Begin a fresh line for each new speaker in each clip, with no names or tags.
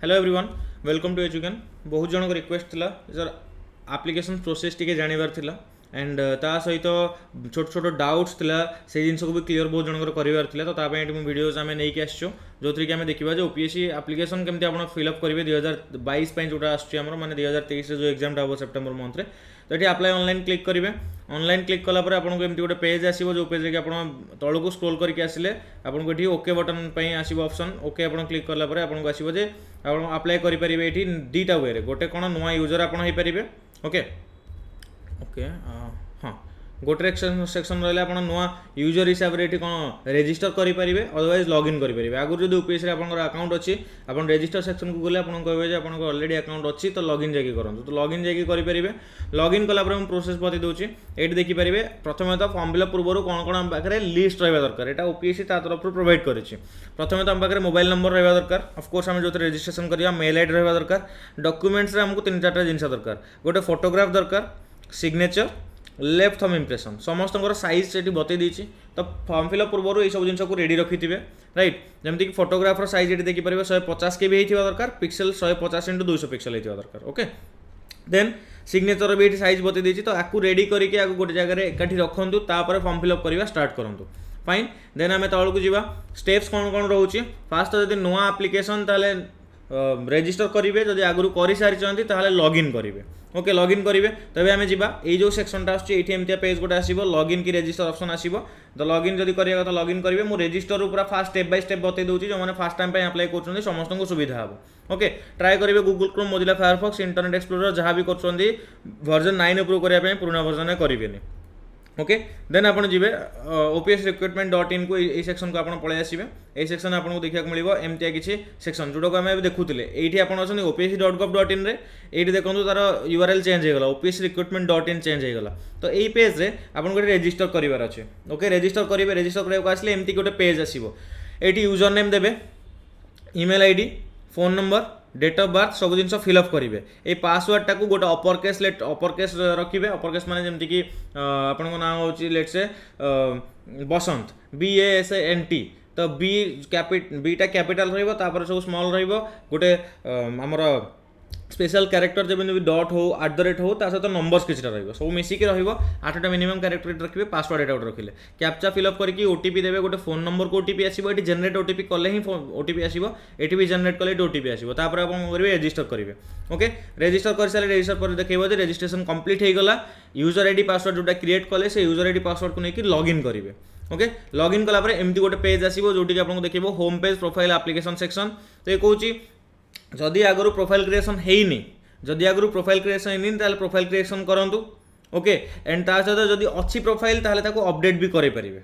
hello everyone welcome to एजुकेन बहुत जनक रिक्वेस्ट था सर आप्लिकेसन प्रोसेस टिके जानिबार थिला एंड uh, ता सहित छोट छोट डाउट्स थिला से जिनस को भी क्लियर बहुत जनकर करिवार तो ता आम नहीं आसो जो थी आम देखा जो ओपीएससी एप्लिकेशन के आपण फिल अप करिवे 2022 पई जोटा आछो मैंने माने 2023 रे जो एक्जाम टा हो सेप्टेम्बर मंथ रे तो ये अप्लाई अनल क्लिक करेंगे অনলাইন ক্লিক কলাপরে আপনার এমতি গোটে পেজ আসব যে পেজরে কি আপনার তলক স্ক্রোল করি আসলে আপনার এটি ওকে বটন আসব অপসন ওকে আপনার ক্লিক কলাপরে আপনার আসব যে আপনার আপ্লাই করে পারে এটি দুইটা ওয়েরে গোটে কোণ নয় ইউজর আপনার হয়ে পারে ওকে ওকে হ্যাঁ গোটে সেকশন রহলে আপনার নয় ইউজর হিসাবে এটি কোণ রেজিষ্টর করে পারে অদরওয়াইজ লগ ইন করে পারে আগুন যদি ওপিএসি আপনার আকাউন্ট অছি আপনার রেজিষ্টর সেকশন কু গেলে আপনার কে যে আপনার অলরেডি আকাউন্ট অছি তো লগ ইন যাই করতে তো লগ ইন যাই করে পারে লগ ইন কলাপরে মু প্রোসেস বতাই দেছি এটি দেখিপারে প্রথমে তো ফর্ম ফিল আপ পূর্ব কোণ কোণ আমার পাখে লিস্ট রহবা দরকার এটা ওপিএসি তা তরফর প্রোভাইড করেছে প্রথমে তো আমার পাখে মোবাইল নম্বর রহবা দরকার অফকোর্স আমি যেতে রেজিষ্ট্রেসন করা মেল আইডি রহবা দরকার ডকুমেন্টসরে আমি তিন চারটা জিনিস দরকার গোটে ফটোগ্রাফ দরকার সিগনেচর লেফ্ট থମ୍ ଇମ୍ପ୍ରେସନ୍ ସମସ୍ତଙ୍କର ସାଇଜ୍ ସେଠି ବତେଇ ଦେଇଛି ତ ଫର୍ମ ଫିଲ୍ଅପ୍ ପୂର୍ବରୁ ଏଇସବୁ ଜିନିଷକୁ ରେଡ଼ି ରଖିଥିବେ ରାଇଟ୍ ଯେମିତିକି ଫଟୋଗ୍ରାଫର ସାଇଜ୍ ଏଠି ଦେଖିପାରିବେ ଶହେ ପଚାଶ କେ ବି ହେଇଥିବା ଦରକାର ପିକ୍ସେଲ୍ ଶହେ ପଚାଶ ଇଣ୍ଟୁ ଦୁଇଶହ ପିକ୍ସେଲ୍ ହେଇଥିବା ଦରକାର ଓକେ ଦେନ୍ ସିଗ୍ନେଚର ବି ଏଠି ସାଇଜ୍ ବତେଇ ଦେଇଛି ତ ଆକୁ ରେଡ଼ି କରିକି ଆକୁ ଗୋଟେ ଜାଗାରେ ଏକାଠି ରଖନ୍ତୁ ତାପରେ ଫର୍ମ ଫିଲ୍ଅପ୍ କରିବା ଷ୍ଟାର୍ଟ କରନ୍ତୁ ফাইন দেন আমি তলকু যা স্টেপস কোণ কোণ রয়েছে ফার্স্ট যদি নয় আপ্লিকেসন তাহলে ରେଜିଷ୍ଟର କରିବେ ଯଦି ଆଗରୁ କରିସାରିଛନ୍ତି ତାହେଲେ ଲଗ୍ଇନ୍ କରିବେ ଓକେ ଲଗ୍ଇନ୍ କରିବେ ତେବେ ଆମେ ଯିବା ଏଇ ଯେଉଁ ସେକ୍ସନଟା ଆସୁଛି ଏଇଠି ଏମିତିଆ ପେଜ୍ ଗୋଟେ ଆସିବ ଲଗ୍ଇନ୍ କି ରେଜିଷ୍ଟର ଅପସନ୍ ଆସିବ ତ ଲଗ୍ଇନ୍ ଯଦି କରିବା କଥା ଲଗ୍ଇନ୍ କରିବେ ମୁଁ ରେଜିଷ୍ଟରରୁ ପୁରା ଫାଷ୍ଟ ଷ୍ଟେପ୍ ବାଇ ଷ୍ଟେପ୍ ବତେଇ ଦେଉଛି ଯେଉଁମାନେ ଫାଷ୍ଟ ଟାଇମ୍ ପାଇଁ ଆପ୍ଲାଏ କରୁଛନ୍ତି ସମସ୍ତଙ୍କୁ ସୁବିଧା ହେବ ଓକେ ଟ୍ରାଏ କରିବେ Google Chrome Mozilla Firefox Internet Explorer ଯାହା ବି କରୁଛନ୍ତି ଭର୍ଜନ ନାଇନ୍ ଉପରୁ କରିବା ପାଇଁ ପୁରୁଣା ଭର୍ଜନରେ କରିବେନି ওকে ଦେନ୍ ଆପଣ ଯିବେ O P S recruitment dot ଇନ୍କୁ ଏଇ ସେକ୍ସନକୁ ଆପଣ ପଳାଇ ଆସିବେ ଏଇ ସେକ୍ସନ ଆପଣଙ୍କୁ ଦେଖିବାକୁ ମିଳିବ ଏମିତିଆ କିଛି ସେକ୍ସନ ଯେଉଁଟାକୁ ଆମେ ଏବେ ଦେଖୁଥିଲେ ଏଇଠି ଆପଣ ଅଛନ୍ତି O P S dot gov dot ଇନ୍ରେ ଏଇଠି ଦେଖନ୍ତୁ ତାର ୟୁ ଆର୍ ଏଲ୍ ଚେଞ୍ଜ ହେଇଗଲା O P S recruitment dot in change ହେଇଗଲା ତ ଏଇ ପେଜ୍ରେ ଆପଣଙ୍କୁ ଗୋଟେ ରେଜିଷ୍ଟର କରିବାର ଅଛି ଓକେ ରେଜିଷ୍ଟର କରିବେ ରେଜିଷ୍ଟର କରିବାକୁ ଆସିଲେ ଏମିତି ଗୋଟେ ପେଜ୍ ଆସିବ ଏଇଠି ୟୁଜର ନେମ୍ ଦେବେ email I D phone number date of birth সব জিনিস ফিল অপ করবে এই পাসওয়ার্ডটা গোটে অপর কেস লেট অপর কেস রাখবে অপর কেস মানে যেমি কি আপনার নাম হচ্ছে লেটস এ Basanta B A S N T তো বি ক্যাপি বিটা ক্যাপিটাল রহব তাপরে সব স্মল রহব গোটে আমার ସ୍ପେଶାଲ କ୍ୟାରେକ୍ଟର ଯେମିତି ଡଟ୍ ହେଉ ଆଟ୍ ଦ ରେଟ୍ ହେଉ ତା ସହିତ ନମ୍ବର୍ସ କିଛିଟା ରହିବ ସବୁ ମିଶିକି ରହିବ ଆଠଟା ମିନିମମ୍ କ୍ୟାରେକ୍ଟର ଏଠି ରଖିବେ ପାସୱାର୍ଡ଼ ଏଇଟା ଗୋଟେ ରଖିଲେ କ୍ୟାପ୍ଚା ଫିଲ୍ଅପ୍ କରିକି ଓ ଟି ପି ଦେବେ ଗୋଟେ ଫୋନ୍ ନମ୍ବରକୁ ଓ ଟି ପି ଆସିବ ଏଠି ଜେନେରେଟ୍ ଓ ଟି ପି କଲେ ହିଁ ଓ ଟି ପି ଆସିବ ଏଠି ବି ଜେନେରେଟ୍ କଲେ ଏଠି ଓ ଟି ପି ଆସିବ ତାପରେ ଆପଣ କରିବେ ରେଜିଷ୍ଟର କରିବେ ଓକେ ରେଜିଷ୍ଟର କରିସାରିଲେ ରେଜିଷ୍ଟର ପରେ ଦେଖେଇବ ଯେ ରେଜିଷ୍ଟ୍ରେସନ୍ କମ୍ପ୍ଲିଟ୍ ହୋଇଗଲା ୟୁଜର ଆଇ ଡ଼ି ପାସୱାର୍ଡ଼ ଯେଉଁଟା କ୍ରିଏଟ୍ କଲେ ସେ ୟୁଜର ଆଇ ଡ଼ି ପାସୱାର୍ଡ଼କୁ ନେଇକି ଲଗ୍ଇନ୍ କରିବେ ओके लग इन कलापर एमती गोटे पेज आसो जोटी आपको देखो home page profile application section तो ये कौन ଯଦି ଆଗରୁ ପ୍ରୋଫାଇଲ୍ କ୍ରିଏସନ୍ ହେଇନି ଯଦି ଆଗରୁ ପ୍ରୋଫାଇଲ୍ କ୍ରିଏସନ୍ ହେଇନି ତାହେଲେ ପ୍ରୋଫାଇଲ୍ କ୍ରିଏସନ୍ କରନ୍ତୁ ଓକେ ଆଣ୍ଡ ତା ସହିତ ଯଦି ଅଛି ପ୍ରୋଫାଇଲ୍ ତାହେଲେ ତାକୁ ଅପଡ଼େଟ୍ ବି କରାଇପାରିବେ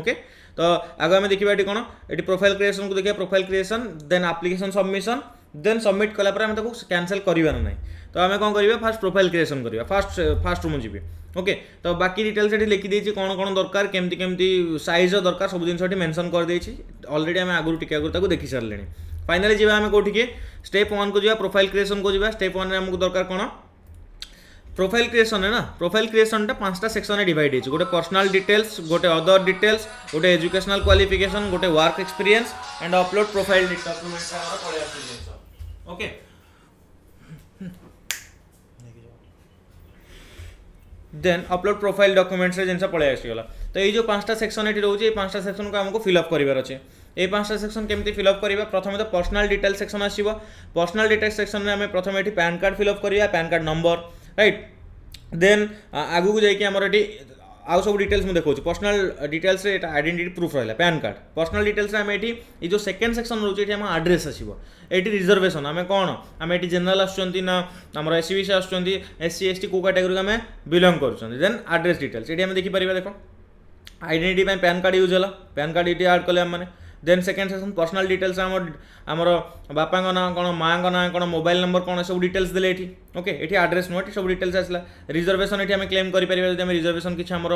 ଓକେ ତ ଆଗ ଆମେ ଦେଖିବା ଏଠି କ'ଣ ଏଠି ପ୍ରୋଫାଇଲ୍ କ୍ରିଏସନ୍କୁ ଦେଖିବା profile creation then application submission then submit କଲା ପରେ ଆମେ ତାକୁ କ୍ୟାନସଲ୍ କରିବା ନା ନାହିଁ ତ ଆମେ କ'ଣ କରିବା ଫାର୍ଷ୍ଟ ପ୍ରୋଫାଇଲ୍ କ୍ରିଏସନ୍ କରିବା ଫାର୍ଷ୍ଟ ଫାର୍ଷ୍ଟ ମୁଁ ଯିବି ଓକେ ତ ବାକି ଡିଟେଲ୍ସ ଏଠି ଲେଖିଦେଇଛି କ'ଣ କ'ଣ ଦରକାର କେମିତି କେମିତି ସାଇଜ୍ର ଦରକାର ସବୁ ଜିନିଷ ଏଠି ମେନସନ୍ କରିଦେଇଛି ଅଲରେଡ଼ି ଆମେ ଆଗରୁ ଟିକେ ଆଗରୁ ତାକୁ ଦେଖି ସାରିଲେଣି ফাইনালি যা আমি কোটিকি স্টেপ ওয়ান কু যা প্রোফাইল ক্রিয়েসন কু যা স্টেপ ওয়ান আমি দরকার কোণ প্রোফাইল ক্রিয়েসন না প্রোফাইল ক্রিয়েসনটা পাঁচটা সেকশনে ডিভাইড হয়েছে গোটে পর্সনাল ডিটেলস গোটে অদর ডিটেলস গোটে এজুকেশনাল কোয়ালিফিকেশন গোটে work experience and upload profile documents আমার পড়ে আসছে ওকে দেন অপলোড প্রোফাইল ডকুমেন্টসরে জিনিস পড়ে আসিগলা তো এই যে পাঁচটা সেকশন এটি রয়েছে এই পাঁচটা সেকশনকে আমাকে ফিল আপ করবার আছে এই পাঁচটা সেকশন কেমি ফিল অপ করা প্রথমে তো পর্সনাল ডিটেল সেকশন আসব পর্সনাল ডিটেল সেকশন আমি প্রথমে এটি প্যান কার্ড ফিল অপ করা PAN card number right then আগুক যাই আমার এটি আউ সব ডিটেলস মু দেখছি পর্সনাল ডিটেলসে এটা আইডেন্টিটি প্রুফ রহলা প্যান কার্ড পর্সনাল ডিটেলসে আমি এটি এই যে সেকেন্ড সেকশন রয়েছে এটি আমার আড্রেস আসব এটি রিজর্ভেসন আমি কোণ আমি এটি জেনারেল আসছেন না আমার এসসি বিসি আসছেন এসসি এসটি কেউ ক্যাটেগোরি আমি বিলং করছেন দেন আড্রেস ডিটেলস এটি আমি দেখিপার দেখ আইডেন্টিটি প্যান কার্ড ইউজ হল প্যান কার্ড এটি আড কলে আমি then second section personal details ଆମର ଆମର ବାପାଙ୍କ ନାଁ କ'ଣ ମାଆଙ୍କ ନାଁ କ'ଣ ମୋବାଇଲ୍ ନମ୍ବର କ'ଣ ସବୁ ଡିଟେଲ୍ସ ଦେଲେ ଏଠି ଓକେ ଏଠି ଆଡ୍ରେସ୍ ନୁହଁ ଏଠି ସବୁ ଡିଟେଲ୍ସ ଆସିଲା ରିଜର୍ଭେସନ୍ ଏଠି ଆମେ କ୍ଲେମ୍ କରିପାରିବା ଯଦି ଆମେ ରିଜର୍ଭେସନ୍ କିଛି ଆମର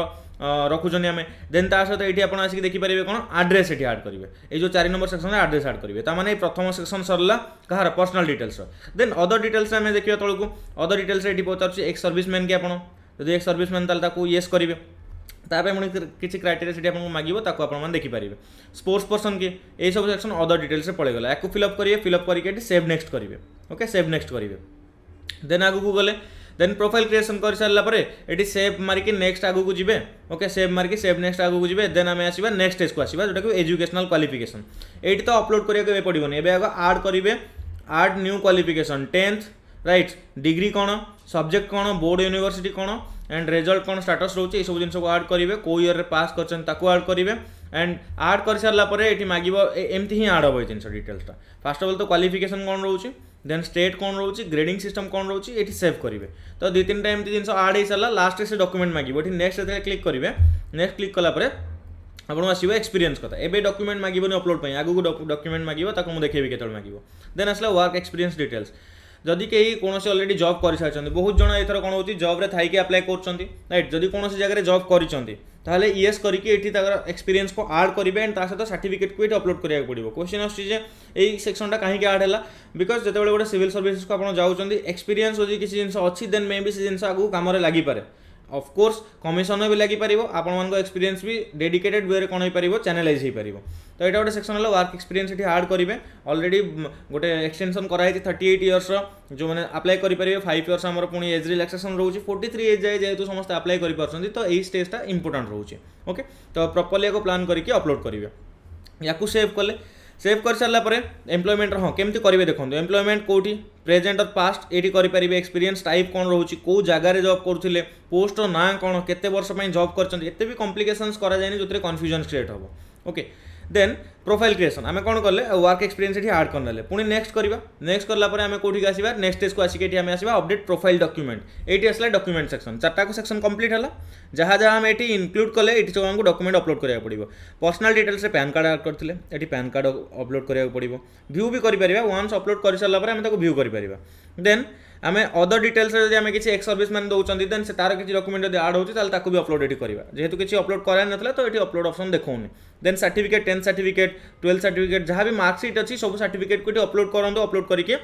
ରଖୁଛନ୍ତି ଆମେ ଦେନ୍ ତା ସହିତ ଏଠି ଆପଣ ଆସିକି ଦେଖିପାରିବେ କ'ଣ ଆଡ୍ରେସ୍ ଏଠି ଆଡ଼୍ କରିବେ ଏଇ ଯେଉଁ ଚାରି ନମ୍ବର ସେକ୍ସନ୍ରେ ଆଡ୍ରେସ୍ ଆଡ଼୍ କରିବେ ତା ମାନେ ପ୍ରଥମ ସେକ୍ସନ୍ ସରିଲା କାହାର ପର୍ସନାଲ୍ ଡିଟେଲ୍ସର ଦେନ୍ ଅଦର ଡିଟେଲ୍ସ ଆମେ ଦେଖିବା ତଳକୁ ଅଦର ଡିଟେଲ୍ସରେ ଏଠି ପଚାରୁଛି ଏକ୍ସ ସର୍ଭିସମ୍ୟାନ୍ କି ଆପଣ ଯଦି ଏକ୍ସ ସର୍ଭିସମ୍ୟାନ୍ ତାହେଲେ ତାକୁ ୟେସ୍ କରିବେ किसी क्राइटेरी आपको मागे आप देखिपर स्पोर्ट्स पर्सन किए यू सेक्शन अदर डिटेल्स से पड़ेगा या फिलअप करेंगे फिलअप करके सेव नेक्स्ट करेंगे ओके सेव नेक्स्ट करेंगे देन आगे गले देन प्रोफाइल क्रिएसन कर सारापर ये सेव मारिकी नेक्स्ट आगे जीवे ओके सेव मारिकी सेव नेक्स्ट आगे जीवे देन आम आसा नेक्स्ट स्टेज को आसा जोटा कि एजुकेशनाल क्वाफिकेसन ये तो अपलोड करके पड़ोनी एड करेंगे add new qualification tenth right degree कौन सब्जेक्ट कौन बोर्ड यूनिवर्सिटी कौन एंड रेजल्ट कौन स्टाटस रोचे ये सब जिन आड करेंगे कौ इयर में पास कर आड करेंगे एंड आड कर सारापर ये मागे एमती हिं आड हे जिन डिटेल्सटा फास्ट अफ अल तो क्वाफिकेसन कौन रोचे देन स्टेट कौन रोचे ग्रेडिंग सिस्टम कौन रोचे ये सेव करेंगे तो दुई तीन टाइम एमती जिन आड हो सारा लास्ट से डकुमेंट मागे ये नेक्स्ट जो क्लिक करेंगे नेक्स्ट क्लिक कलापर ଆପଣଙ୍କୁ ଆସିବ ଏକ୍ସପିରିଏନ୍ସ କଥା ଏବେ ଡକ୍ୟୁମେଣ୍ଟ ମାଗିବନି ଅପଲୋଡ଼ ପାଇଁ ଆଗକୁ ଡକ୍ୟୁମେଣ୍ଟ ମାଗିବ ତାକୁ ମୁଁ ଦେଖେଇବି କେତେବେଳେ ମାଗିବ ଦେନ୍ ଆସିଲା ୱାର୍କ ଯଦି କେହି କୌଣସି ଅଲରେଡ଼ି ଜବ୍ କରିସାରିଛନ୍ତି ବହୁତ ଜଣ ଏଥର କ'ଣ ହେଉଛି ଜବ୍ରେ ଥାଇକି ଆପ୍ଲାଏ କରୁଛନ୍ତି ରାଇଟ୍ ଯଦି କୌଣସି ଜାଗାରେ ଜବ୍ କରିଛନ୍ତି ତାହେଲେ ଇଏସ୍ କରିକି ଏଠି ତାଙ୍କର ଏକ୍ସପିରିଏନ୍ସକୁ ଆଡ଼୍ କରିବେ ଆଣ୍ଡ ତା ସହିତ ସାର୍ଟିଫିକେଟ୍କୁ ଏଠି ଅପଲୋଡ଼ କରିବାକୁ ପଡ଼ିବ କ୍ୱେଶ୍ଚିନ୍ ଆସୁଛି ଯେ ଏଇ ସେକ୍ସନଟା କାହିଁକି ଆଡ଼୍ ହେଲା ବିକଜ୍ ଯେତେବେଳେ ଗୋଟେ ସିଭିଲ୍ ସର୍ଭିସେସ୍କୁ ଆପଣ ଯାଉଛନ୍ତି ଏକ୍ସପିରିଏନ୍ସ ଯଦି କିଛି ଜିନିଷ ଅଛି ଦେନ୍ ମେ ବି ସେ ଜିନିଷ ଆଗକୁ କାମରେ ଲାଗିପାରେ ଅଫକୋର୍ସ କମିଶନ ବି ଲାଗିପାରିବ ଆପଣମାନଙ୍କ ଏକ୍ସପିରିଏନ୍ସ ବି ଡେଡିକେଟେଡ୍ ୱେରେ କ'ଣ ହୋଇପାରିବ ଚ୍ୟାନେଲାଇଜ୍ ହୋଇପାରିବ ତ ଏଇଟା ଗୋଟେ ସେକ୍ସନ୍ ହେଲା ୱାର୍କ ଏକ୍ସପିରିଏନ୍ସ ଏଠି ଆଡ଼୍ କରିବେ ଅଲରେଡ଼ି ଗୋଟେ ଏକ୍ସଟେନସନ୍ କରାହେଇଛି ଥାର୍ଟି ଏଇଟ୍ ଇୟର୍ସର ଯେଉଁମାନେ ଆପ୍ଲାଏ କରିପାରିବେ ଫାଇଭ୍ ଇୟର୍ସ ଆମର ପୁଣି ଏଜ୍ ରିଲାକ୍ସେସନ୍ ରହୁଛି ଫୋର୍ଟି ଥ୍ରୀ ଏଜ୍ ଯାଏ ଯେହେତୁ ସମସ୍ତେ ଆପ୍ଲାଏ କରିପାରୁଛନ୍ତି ତ ଏଇ ଷ୍ଟେଜ୍ଟା ଇମ୍ପୋର୍ଟାଣ୍ଟ ରହୁଛି ଓକେ ତ ପ୍ରପର୍ଲି ଏହାକୁ ପ୍ଲାନ୍ କରିକି ଅପଲୋଡ଼ କରିବେ ୟାକୁ ସେଭ୍ କଲେ সেভ করিসারা পরে এমপ্লয়মেন্টর হ্যাঁ কেমি করবে দেখুন এমপ্লয়মেন্ট কোটি প্রেজেন্ট অর পাস্ট এটি করে এক্সপিরিয়েন্স টাইপ কোণ রয়েছে কেউ জায়গায় জব করুলে পোস্টর না কোণ কেতে বর্ষ জব করছেন এতে বি কম্প্লিকেসন্স করা যায়নি যেতে কনফ্যুজন ক্রিয়েট হব ওকে দেন प्रोफाइल क्रिएसन आम कौन कले वर्क एक्सपीरियंस ये आड कर ना पुणी नेक्स्ट करवा नेक्स्ट कलापर आम कौटी आसवा नेक्स्ट स्टेज को आसिक आम आसवा अपडेट प्रोफाइल डॉक्यूमेंट ये आसला डॉक्यूमेंट सेक्शन चार्टा सेक्शन कम्प्लीट है जहाँ जहाँ आम ये इनक्लूड कले सब आमको डॉक्यूमेंट अपलोड करा पड़ो personal details PAN card add करते ये पैन कार्ड अपलोड करा पड़ो भ्यू भी करें वन्स अपलोड कर सारापर आम भ्यू करें देन आम अदर डिटेल्स आम किसी एक्स सर्विसमैन दौरान देन से तार किसी डॉक्यूमेंट जब आड होती ताले ताकू भी अपलोड ये करवा जेहतु किसी अपलोड कराई ना तो ये अपलोड अप्सन देखने then certificate tenth certificate twelfth certificate जहाँ भी मार्कसीट अच्छी सब सर्टिफिकेट को अपलोड करूँ अपलोड करके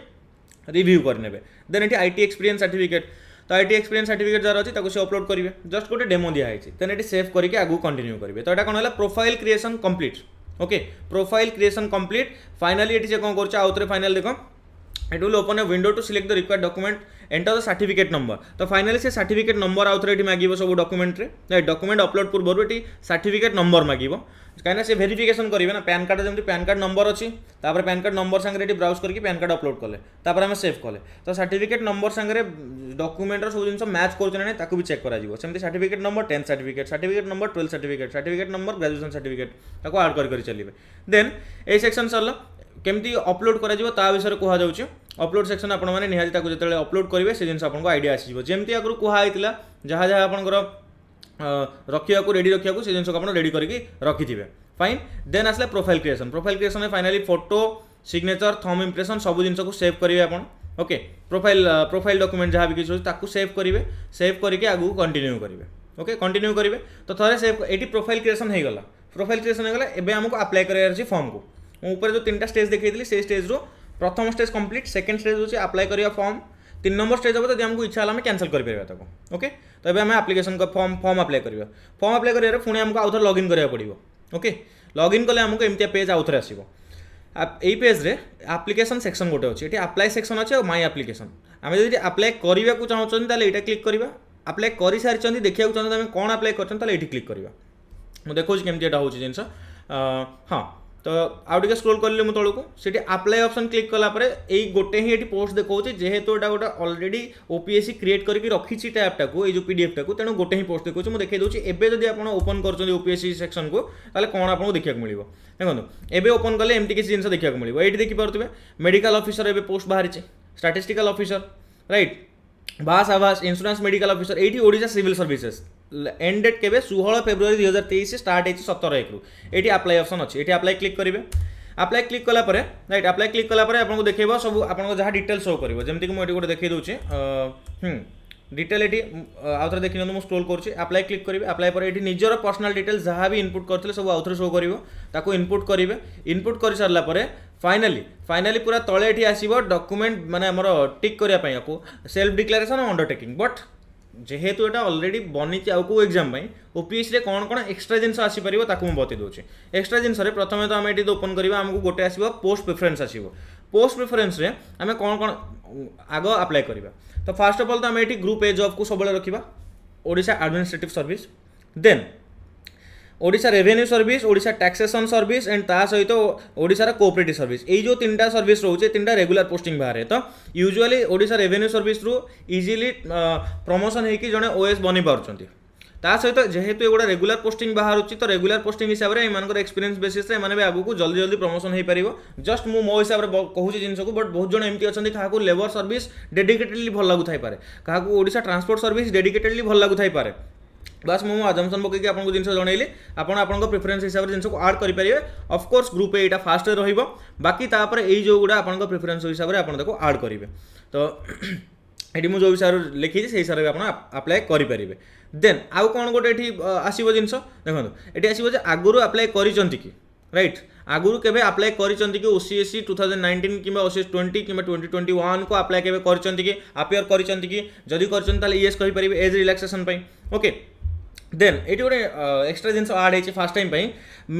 रिव्यू करने देन ये आई टी एक्सपीरियंस सर्टिफिकेट तो आई टी एक्सपीरियंस सर्टिफिकेट जहाँ अच्छी ताकू से अपलोड करेंगे जस्ट गोटे डेमो दिखाई देन ये सेव करके आगे कंटिन्यू करेंगे तो यहाँ कौन है profile creation complete okay profile creation complete finally ये कौन कर आउे फाइनाल देख it will open a window to select the required document enter the certificate number तो फाइनाली से सार्टिफिकेट नंबर आउ थे मागे सब document डकुमेंट अपलोड पूर्व ये certificate number मागे कहीं से verification करेंगे ना पैन कार्ड जमी पैन कार्ड नंबर अच्छी तापर पैन कार्ड नंबर सांगे ब्राउज करके पैन कार्ड अपलोड कले तापर आम सेव कले तो सर्टिफिकेट नंबर सांगे डॉक्यूमेंटर सब जिन मैच करें भी चेक करमती certificate number tenth certificate certificate number twelfth certificate certificate number graduation certificate add कर चलिए देन ये सेक्शन सरल केमी अपलोड करा विषय में कहु अपलोड सेक्शन आपति जो अपलोड करेंगे से जिन आपको आइडिया आसमी आगे कहुई जहाँ जहाँ आपंकर रखा रेडी रखा से जिनको रेड करके रखी थे फाइन देन आसा प्रोफाइल क्रिएसन प्रोफाइल क्रिएसन में finally photo signature thumb impression सब जिन सेव करेंगे आप ओके प्रोफाइल प्रोफाइल डॉक्यूमेंट जहाँ भी किसी सेव करेंगे सेव करके आगे कंटिन्यू करेंगे ओके कंटिन्यू करेंगे तो थे से ये प्रोफाइल क्रिएसन होगा प्रोफाइल क्रिएसन होगा एवं आमको आप्लाय कर फर्म को मुझे जो तीन टा स्टेज देखी से स्टेज्रु प्रथम स्टेज कम्प्लीट सेकेंड स्टेज है अप्लाई करा फर्म तीन नंबर स्टेज हे जब आमको इच्छा है आम कैनसल करके ओके तो ये आम आप्लिकेसन फर्म फर्म आप्लाय कर फर्म आप्लाय करेंगे पुणी आमको आउ थ लगइन करा पड़ो ओके लगइन कले आमको एमती पेज आउ थे आसो यही पेज्रे आप्लिकेसन सेक्शन गोटे अच्छे ये आप्लाय सेक्शन अच्छे माइ आप्लिकेसन आम जब आप्लाय करने को चाहते हैं यहाँ क्लिक करा आप्लाय कर सारी देखा चाहते हैं कौन आप्लाय कर देखो कमी होगा जिनस हाँ ତ ଆଉ ଟିକେ ସ୍କ୍ରୋଲ୍ କଲି ମୁଁ ତଳକୁ ସେଠି ଆପ୍ଲାଏ ଅପସନ୍ କ୍ଲିକ୍ କଲା ପରେ ଏଇ ଗୋଟେ ହିଁ ଏଠି ପୋଷ୍ଟ ଦେଖାଉଛି ଯେହେତୁ ଏଇଟା ଗୋଟେ already O P S C create କରିକି ରଖିଛି ଟା ଆପ୍ଟାକୁ ଏଇ ଯେଉଁ ପି ଡି ଏଫ୍ଟାକୁ ତେଣୁ ଗୋଟେ ହିଁ ପୋଷ୍ଟ ଦେଖାଉଛି ମୁଁ ଦେଖାଇ ଦେଉଛି ଏବେ ଯଦି ଆପଣ ଓପନ୍ କରୁଛନ୍ତି ଓ ପି ଏସ୍ ସି ସେକ୍ସନ୍କୁ ତାହେଲେ କ'ଣ ଆପଣଙ୍କୁ ଦେଖିବାକୁ ମିଳିବ ଦେଖନ୍ତୁ ଏବେ ଓପନ୍ କଲେ ଏମିତି କିଛି ଜିନିଷ ଦେଖିବାକୁ ମିଳିବ ଏଇଠି ଦେଖିପାରୁଥିବେ ମେଡ଼ିକାଲ ଅଫିସର ଏବେ ପୋଷ୍ଟ ବାହାରିଛି ଷ୍ଟାଟିଷ୍ଟିକାଲ ଅଫିସର ରାଇଟ୍ ବାସ୍ ଆବାସ ଇନ୍ସୁରାନ୍ସ ମେଡ଼ିକାଲ ଅଫିସର ଏଇଠି Odisha civil services end date কেবে ষোহল ফেব্রুয়ারি দুই হাজার তেইশ স্টার্ট হয়েছে সতের একরু এটি আপ্লাই অপসন অছে এটি আপ্লাই ক্লিক করবে আপ্লাই ক্লিক কলাপরে রাইট আপ্লাই ক্লিক কলাপরে আপনার দেখব সব আপনার যা ডিটেল শো করব যেমি মুটি গোটে দেখাই দেছি হুম ডিটেল এটি আউথরে দেখি নিও স্ক্রোল করছি আপ্লাই ক্লিক করবে আপ্লাই পরে এটি নিজের পর্সনাল ডিটেল যা বি ইনপুট করলে সব আউথরে শো করব তাকে ইনপুট করবে ইনপুট করে সারা পরে ফাইনালি ফাইনালি পুরা তলে এটি আসব ডকুমেন্ট মানে আমার টিক করা সেলফ ডিক্লারেসন অন্ডরটেকিং বট যেহেতু এটা অলরেডি বনিছি আউ কেউ এক্সাম পাই ওপিএসরে কোণ কোণ এক্সট্রা জিনিস আসিপার তাকে মু বতাই দেছি এক্সট্রা জিনিসরে প্রথমে তো আমি এটি ওপন করা আমি গোটে আসব পোস্ট প্রিফরেন্স আসব পোস্ট প্রিফরেন্সরে আমি কোণ কোণ আগ আপ্লাই করা তো ফার্স্ট অফ অল তো আমি এটি গ্রুপ এ জবকু সবুলে রাখবা Odisha administrative service then Odisha revenue service Odisha taxation service and তা সহিত ওড়িশার কোঅপারেটিভ সর্ভিস এই যে তিনটা সর্ভিস রয়েছে তিনটা রেগুলার পোস্টিং বাহারে তো ইউজুয়ালি ওড়িশা রেভিনিউ সর্ভিস রু ইজিলি প্রমোশন হয়েকি জনে ওএস বনি পারুচ্ছেন তা সহিত যেহেতু এগুলা রেগুলার পোস্টিং বাহুছি তো রেগুলার পোস্টিং হিসাবে এমনকর এক্সপিরিয়েন্স বেসিসে এমন বি আগুক জলদি জলদি প্রমোশন হয়ে পার জস্ট মু মো হিসাবে কুচি জিনিসক বট বহু জন এমতি অনেক কাহকু লেবর সর্ভিস ডেডিকেটেডলি ভাল লাগুথাইপরে কাহকু ওড়িশা ট্রান্সপোর্ট সর্ভিস ডেডিকেটেডলি ভাল লাগুথাইপরে ବାସ୍ ମୁଁ ଆଜମ୍ସନ୍ ପକାଇକି ଆପଣଙ୍କୁ ଜିନିଷ ଜଣାଇଲି ଆପଣ ଆପଣଙ୍କ ପ୍ରିଫରେନ୍ସ ହିସାବରେ ଜିନିଷକୁ ଆଡ଼୍ କରିପାରିବେ ଅଫକୋର୍ସ ଗ୍ରୁପ୍ ଏ ଏଇଟା ଫାଷ୍ଟରେ ରହିବ ବାକି ତାପରେ ଏଇ ଯେଉଁଗୁଡ଼ା ଆପଣଙ୍କ ପ୍ରିଫରେନ୍ସ ହିସାବରେ ଆପଣ ତାକୁ ଆଡ଼୍ କରିବେ ତ ଏଠି ମୁଁ ଯେଉଁ ହିସାବରେ ଲେଖିଛି ସେଇ ହିସାବରେ ଆପଣ ଆପ୍ଲାଏ କରିପାରିବେ ଦେନ୍ ଆଉ କ'ଣ ଗୋଟେ ଏଠି ଆସିବ ଜିନିଷ ଦେଖନ୍ତୁ ଏଠି ଆସିବ ଯେ ଆଗରୁ ଆପ୍ଲାଏ କରିଛନ୍ତି କି ରାଇଟ୍ ଆଗରୁ କେବେ ଆପ୍ଲାଏ କରିଛନ୍ତି କି O C S C two thousand nineteen କିମ୍ବା ଓ ସି ଏସ୍ ଟ୍ୱେଣ୍ଟି କିମ୍ବା ଟ୍ୱେଣ୍ଟି ଟ୍ୱେଣ୍ଟି ୱାନ୍କୁ ଆପ୍ଲାଏ କେବେ କରିଛନ୍ତି କି ଆପିୟର କରିଛନ୍ତି କି ଯଦି କରିଛନ୍ତି ତାହେଲେ ୟେସ୍ କହିପାରିବେ ଏଜ୍ ରିଲାକ୍ସେସନ୍ ପାଇଁ ଓକେ ଦେନ୍ ଏଇଠି ଗୋଟେ ଏକ୍ସଟ୍ରା ଜିନିଷ ଆଡ଼୍ ହେଇଛି ଫାର୍ଷ୍ଟ ଟାଇମ୍ ପାଇଁ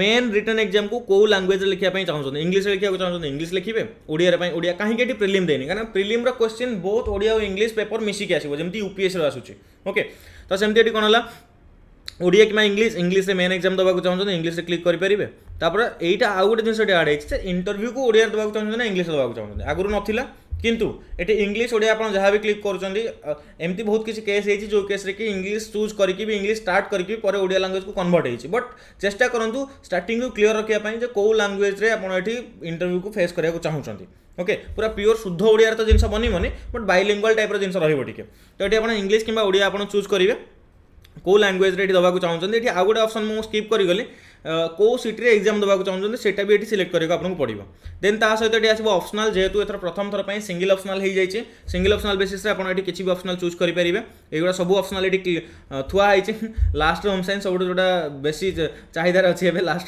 ମେନ୍ ରିଟର୍ନ ଏକ୍ଜାମ୍କୁ କେଉଁ ଲାଙ୍ଗୁଏଜ୍ରେ ଲେଖିବା ପାଇଁ ଚାହୁଁଛନ୍ତି ଇଂଲିଶରେ ଲେଖିବାକୁ ଚାହୁଁଛନ୍ତି ଇଂଲିଶ୍ ଲେଖିବେ ଓଡ଼ିଆରେ ପାଇଁ ଓଡ଼ିଆ କାହିଁକି ଏଠି ପ୍ରିଲିମ୍ ଦେଇନି କାରଣ ପ୍ରିଲିମ୍ର କ୍ୱେଶ୍ଚିନ୍ ବହୁତ ଓଡ଼ିଆ ଓ ଇଂଲିଶ୍ ପେପର୍ ମିଶିକି ଆସିବ ଯେମିତି ୟୁପିଏସ୍ସିରେ ଆସୁଛି ଓକେ ତ ସେମିତି ଏଠି କ'ଣ ହେଲା ଓଡ଼ିଆ କିମ୍ବା ଇଂଲିଶ ଇଂଲିଶ୍ରେ ମେନ୍ ଏକ୍ଜାମ୍ ଦେବାକୁ ଚାହୁଁଛନ୍ତି ଇଂଲିଶରେ କ୍ଲିକ୍ କରିପାରିବେ ତାପରେ ଏଇଟା ଆଉ ଗୋଟେ ଜିନିଷ ଏଠି ଆଡ଼୍ ହେଇଛି ସେ ଇଣ୍ଟରଭ୍ୟୁକୁ ଓଡ଼ିଆରେ ଦେବାକୁ ଚାହୁଁଛନ୍ତି ନା ଇଂଲିଶରେ ଦେବାକୁ ଚାହୁଁଛନ୍ତି ଆଗରୁ ନଥିଲା কিন্তু এটি ইংলিশ ওড়িয়া आपण যাহা ভি ক্লিক করছண்டி এমতি বহুত কিছি কেস হইছি যে জো কেস রে কি ইংলিশ চুজ করি কি ইংলিশ স্টার্ট করি কি পরে ওড়িয়া ল্যাঙ্গুয়েজ কো কনভার্ট হইছি বাট চেষ্টা করন্তু স্টার্টিং ক্লিয়ার রাখিয়া পাই যে কো ল্যাঙ্গুয়েজ রে आपण এটি ইন্টারভিউ কো ফেস করিয়া কো চাওছண்டி ওকে পুরা পিওর শুদ্ধ ওড়িয়া তা জিনসা বনি মনি বাট বাইলিঙ্গুয়াল টাইপৰ জিনসা রহিব টিকে তো এটি आपण ইংলিশ কিবা ওড়িয়া आपण চুজ করিবে কো ল্যাঙ্গুয়েজ রে দবা কো চাওছண்டி এটি আগোডা অপশন মো স্কিপ করি গলি কেউ সিট্রে এক্সাম দেওয়া চাহুন সেটা বি এটি সিলেক্ট করা আপনার পড়ব দেন তা সহ এটি আসবে অপসনাল যেহেতু এথর প্রথম থর সিঙ্গল অপসনাল হয়ে যাই সিঙ্গল অপসনাল বেসিসে আপনার এটি কিছু বি অপসনাল চুজ করে পারে এইগুলা সব অপসনাল এটি থুয়া হয়েছে লাস্ট হোম সাইন্স সবুঠ যেটা বেশি চাহিদার অছে এবে লাস্ট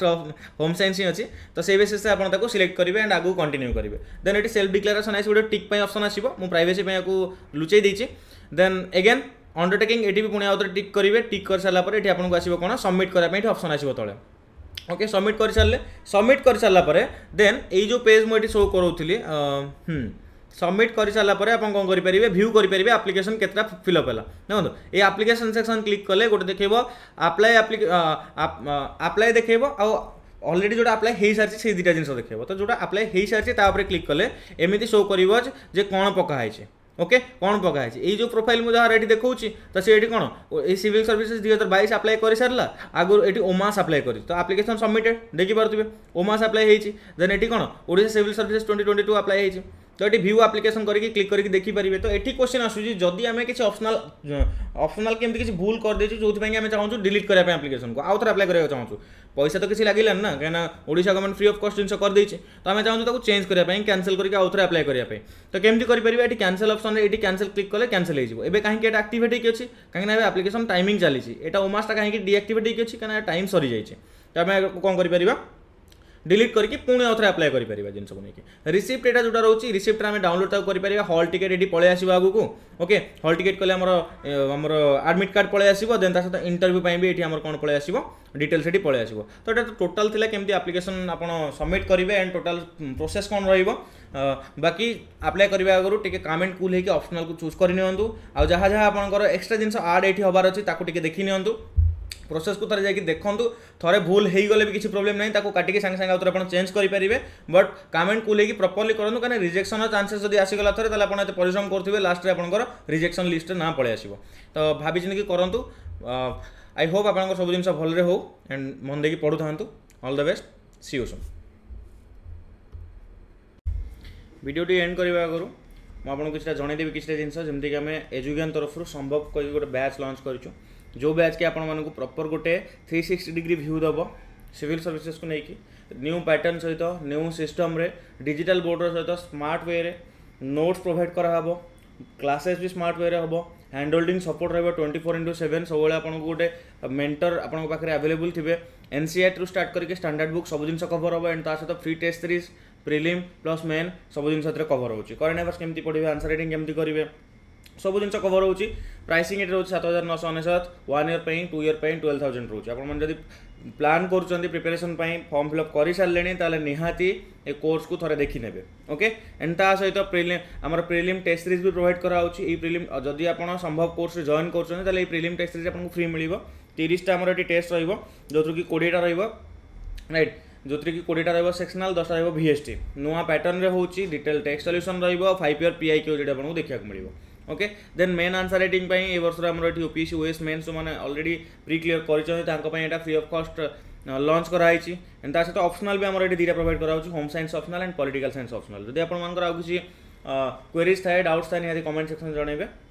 হোম সাইন্স হি অছে তো সেই বেসিসে আপনার তাকে সিলেক্ট করবে এন্ড আগুক কন্টিনিউ করবে দেন এটি সেলফ ডিক্লারেসন আসবে গোটে টিক পাই অপসন আসবে মু প্রাইভেসি পাই লুচাই দিয়েছি দেন এগেন অন্ডরটেকিং এটি পুঁ আউথরে টিক করবে টিক করে সারা পরে এটি আপনার আসবে কোণ সবমিট করা অপসন আসবে তলে ओके सबमिट कर सारे सबमिट कर सारापर देन यो पेज मुझे शो करी सबमिट कर सारापर आप कौन करेंगे भ्यू करेंगे आप्लिकेसन के फिलअप है देखो ये आप्लिकेसन सेक्शन क्लिक कले गोटे देखेब आप्लाय देख देखेब आउ अलरेडी जोटा आप्लाय सारी से दुटा जिन देखेब तो जो आप्लाय हो सारी क्लिक कले एमती शो कर कौन पकाई ओके कौन पकाई ये जो प्रोफाइल मुझे जहाँ ये देखा तो सी ये कौन ये सिविल सर्विसेज दुई हजार बैस आप्लाय कर सारा आगे ये ओमास आप्लाय कर तो आप्लिकेसन सबमिटेड देखिपे ओमास आप्लाई होती देन ये कौन ओडा civil services twenty twenty two apply তো এটি ভিউ অ্যাপ্লিকেশন করিক ক্লিক করিক দেখি পারিবে তো এটি কোশ্চেন আসুজি যদি আমি কিছি অপশনাল অপশনাল কেমতে কিছি ভুল করদেছি যোতি বাই আমি চাওঁছি ডিলিট করি অ্যাপ্লিকেশন কো আউত্র এপ্লাই করি চাওঁছি পয়সা তো কিছি লাগিলা না কেন না Odisha government free of cost ইনসে করদেছে তো আমি চাওঁছি তা কো চেঞ্জ করি বাই ক্যান্সেল করি কি আউত্র এপ্লাই করি বাই তো কেমতে করি পারিব এটি ক্যান্সেল অপশন এটি ক্যান্সেল ক্লিক করলে ক্যান্সেল হয়ে জীব এবে কাহিকে অ্যাক্টিভেট কি আছে কেন না এ অ্যাপ্লিকেশন টাইমিং চলিছে এটা ওমাসটা কাহিকে ডিঅ্যাক্টিভেট কি আছে কেন না টাইম সরি যায়ছে তো আমি কোন করি পারিব ডিলিট করি পুঁ আউথে আপ্লাই করে জিনিসকে নিয়ে রিসিপ্ট এটা যেটা রয়েছে রিসিপ্টরে আমি ডাউনলোড তাকে করে হল টিকেট এটি পলাই আসবে আগুকু ওকে হল টিকেট কলে আমার আমার আডমিট কার্ড পলাই আসবে দেন তা সহ ইন্টরভিউ পাই এটি আমার কোণ পলাই আসবে ডিটেলস এটি পলাই আসবে তো এটা টোটাল লা কেমতি আপ্লিকেসন আপনার सबमिट करेंगे एंड टोटाल प्रोसेस कौन रोक बाकी आप्लाय करने आगुरी टे कमेंट कुल होगी अप्सनाल को चूज करनी जहाँ जहाँ आपर एक्सट्रा जिन आड ये हबार अच्छी देखी नि ପ୍ରୋସେସ୍କୁ ଥରେ ଯାଇକି ଦେଖନ୍ତୁ ଥରେ ଭୁଲ ହୋଇଗଲେ ବି କିଛି ପ୍ରୋବ୍ଲେମ୍ ନାହିଁ ତାକୁ କାଟିକି ସାଙ୍ଗେ ସାଙ୍ଗେ ଆଉ ଥରେ ଆପଣ ଚେଞ୍ଜ କରିପାରିବେ ବଟ୍ କମେଣ୍ଟ କୁଲେଇକି ପ୍ରପର୍ଲି କରନ୍ତୁ କାରଣ ରିଜେକ୍ସନ୍ର ଚାନ୍ସେସ୍ ଯଦି ଆସିଗଲା ଥରେ ତାହେଲେ ଆପଣ ଏତେ ପରିଶ୍ରମ କରୁଥିବେ ଲାଷ୍ଟରେ ଆପଣଙ୍କର ରିଜେକ୍ସନ୍ ଲିଷ୍ଟରେ ନାଁ ପଳେଇ ଆସିବ ତ ଭାବିଚିନ୍ତିକି କରନ୍ତୁ ଆଇ ହୋପ୍ ଆପଣଙ୍କର ସବୁ ଜିନିଷ ଭଲରେ ହେଉ ଆଣ୍ଡ ମନ ଦେଇକି ପଢ଼ୁଥାନ୍ତୁ all the best see you soon ଭିଡ଼ିଓଟି ଏଣ୍ଡ କରିବା ଆଗରୁ ମୁଁ ଆପଣଙ୍କୁ କିଛିଟା ଜଣାଇଦେବି କିଛିଟା ଜିନିଷ ଯେମିତିକି ଆମେ ଏଜୁକିଆନ୍ ତରଫରୁ ସମ୍ଭବ କହିକି ଗୋଟେ ବ୍ୟାଚ୍ ଲଞ୍ଚ କରିଛୁ जो ब्याच कि आपको प्रपर गोटे थ्री सिक्सटी डिग्री भ्यू दब सिविल सर्विसेस को लेकिन न्यू पैटर्न सहित न्यू सिस्टम रे डिजिटल बोर्ड सहित स्मार्ट वे रे नोट्स प्रोभाइड कराहब क्लासेस भी स्मार्ट वे रे हम हैंड सपोर्ट रहा ट्वेंटी फोर इंटू सेवेन सब आपको गोटे मेन्टर आपको पाखे आभेलेबुल थे N C I to start करके स्टाडार्ड बुक सब जिन कभर हम एंड सहित free test series prelim plus main सब जिन कभर होती करेन्ट आवर्स केमी पढ़े आंसर रेटिंग केमी करेंगे सब जिन कवर हो प्राइसींग रोज सत हजार नौश अनेशत वन इयर पर टू इयर पर ट्वेल्व थाउजेंड रोच आपड़ी प्लां कर प्रिपेरेसन फर्म फिलअप कर सारे तेल निहाती कोर्स को थे देखने ओके एंड सहित प्रिलिम आम प्रिलिम टेस्ट सीरीज भी प्रोभाइड कराई प्रिलिम जदि आप संभव कोर्स जॉन कर प्रिलिम टेस्ट सीरीज आपको फ्री मिल तीसटा आम टेस्ट रोज जो थी कोड़ेटा रईट जो थी कि कोड़ेटा रोज सेक्सनाल दस रोज भिएसटी नुआ पैटर्न होटेल टेक्स सल्यूसन रोज five year P Y Q जो आपको देखा मिले okay then main answer writing ए वर्ष आमर ये यूपीएससी ओएस मेन्स जो मैंने अलरेडी प्रि क्लीयर कर फ्री अफ कस्ट লঞ্চ করা হয়েছি এন্ড তা সহ অপসনাল বি আমার এটি দুইটা প্রোভাইড করা হচ্ছে home science optional and political science optional যদি আপনার আর কিছু কোয়েরিজ থাকে ডাউটস থাকে নিহতি কমেন্ট সেকশন জনাইবে